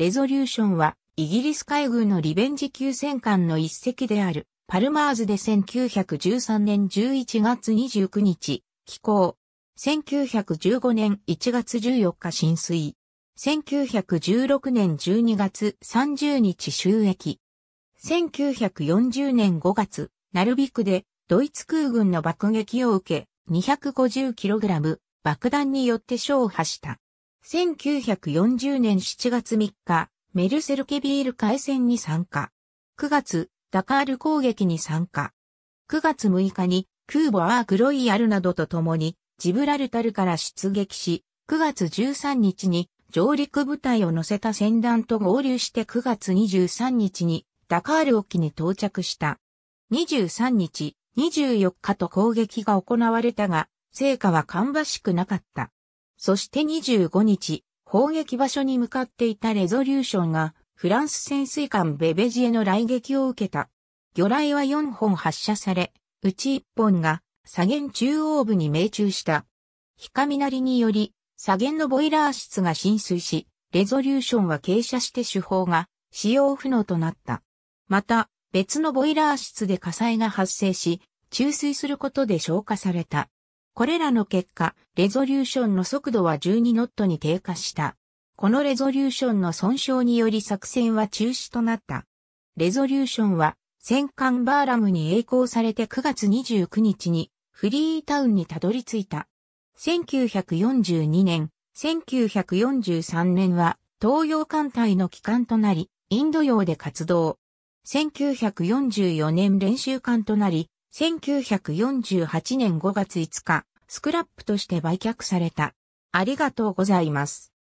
レゾリューションは、イギリス海軍のリベンジ級戦艦の一隻である、パルマーズで1913年11月29日、寄港。1915年1月14日浸水。1916年12月30日収益。1940年5月、ナルビクでドイツ空軍の爆撃を受け、250kg 爆弾によって消破した。1940年7月3日、メルセルケビール海戦に参加。9月、ダカール攻撃に参加。9月6日に、クーボ・アーク・ロイヤルなどと共に、ジブラルタルから出撃し、9月13日に上陸部隊を乗せた船団と合流して9月23日にダカール沖に到着した。23日、24日と攻撃が行われたが、成果は芳しくなかった。そして25日、砲撃場所に向かっていたレゾリューションが、フランス潜水艦ベベジエの雷撃を受けた。魚雷は4本発射され、うち1本が左舷中央部に命中した。なりにより、左舷のボイラー室が浸水し、レゾリューションは傾斜して手法が使用不能となった。また、別のボイラー室で火災が発生し、注水することで消火された。これらの結果、レゾリューションの速度は12ノットに低下した。このレゾリューションの損傷により作戦は中止となった。レゾリューションは戦艦バーラムに栄光されて9月29日にフリータウンにたどり着いた。1942年、1943年は東洋艦隊の機関となり、インド洋で活動。1944年練習艦となり、1948年5月5日、スクラップとして売却された。ありがとうございます。